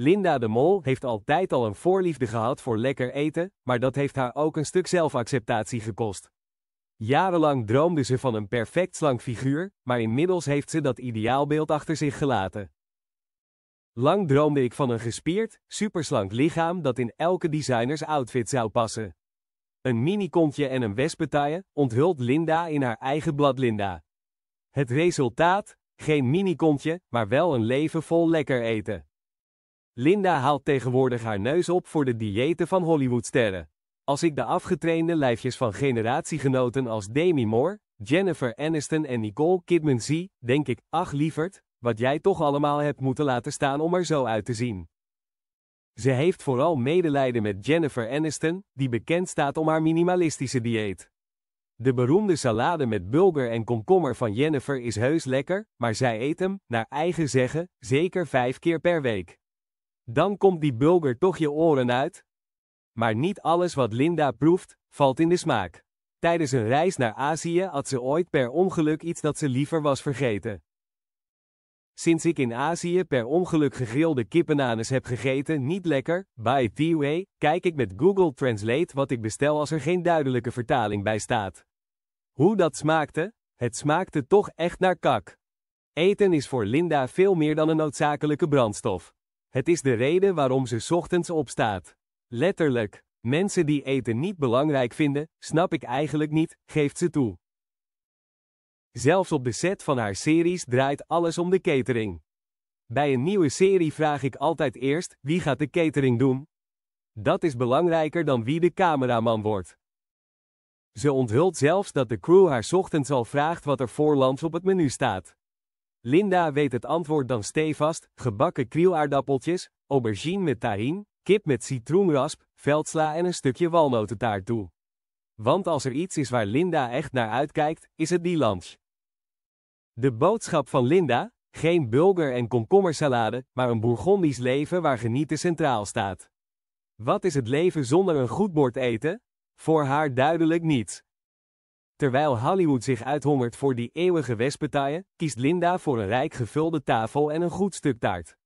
Linda de Mol heeft altijd al een voorliefde gehad voor lekker eten, maar dat heeft haar ook een stuk zelfacceptatie gekost. Jarenlang droomde ze van een perfect slank figuur, maar inmiddels heeft ze dat ideaalbeeld achter zich gelaten. Lang droomde ik van een gespierd, superslank lichaam dat in elke designers outfit zou passen. Een minikontje en een wespentaille onthult Linda in haar eigen blad Linda. Het resultaat? Geen minikontje, maar wel een leven vol lekker eten. Linda haalt tegenwoordig haar neus op voor de diëten van Hollywoodsterren. Als ik de afgetrainde lijfjes van generatiegenoten als Demi Moore, Jennifer Aniston en Nicole Kidman zie, denk ik, ach lieverd, wat jij toch allemaal hebt moeten laten staan om er zo uit te zien. Ze heeft vooral medelijden met Jennifer Aniston, die bekend staat om haar minimalistische dieet. De beroemde salade met bulgur en komkommer van Jennifer is heus lekker, maar zij eet hem, naar eigen zeggen, zeker vijf keer per week. Dan komt die bulger toch je oren uit? Maar niet alles wat Linda proeft, valt in de smaak. Tijdens een reis naar Azië had ze ooit per ongeluk iets dat ze liever was vergeten. Sinds ik in Azië per ongeluk gegrilde kippenanus heb gegeten, niet lekker, by the way, kijk ik met Google Translate wat ik bestel als er geen duidelijke vertaling bij staat. Hoe dat smaakte? Het smaakte toch echt naar kak. Eten is voor Linda veel meer dan een noodzakelijke brandstof. Het is de reden waarom ze ochtends opstaat. Letterlijk, mensen die eten niet belangrijk vinden, snap ik eigenlijk niet, geeft ze toe. Zelfs op de set van haar series draait alles om de catering. Bij een nieuwe serie vraag ik altijd eerst, wie gaat de catering doen? Dat is belangrijker dan wie de cameraman wordt. Ze onthult zelfs dat de crew haar ochtends al vraagt wat er voorlands op het menu staat. Linda weet het antwoord dan stevast, gebakken krielaardappeltjes, aubergine met tahin, kip met citroenrasp, veldsla en een stukje walnotentaart toe. Want als er iets is waar Linda echt naar uitkijkt, is het die lunch. De boodschap van Linda? Geen bulger en komkommersalade, maar een Bourgondisch leven waar genieten centraal staat. Wat is het leven zonder een goed bord eten? Voor haar duidelijk niets. Terwijl Hollywood zich uithongert voor die eeuwige wespetaille, kiest Linda voor een rijk gevulde tafel en een goed stuk taart.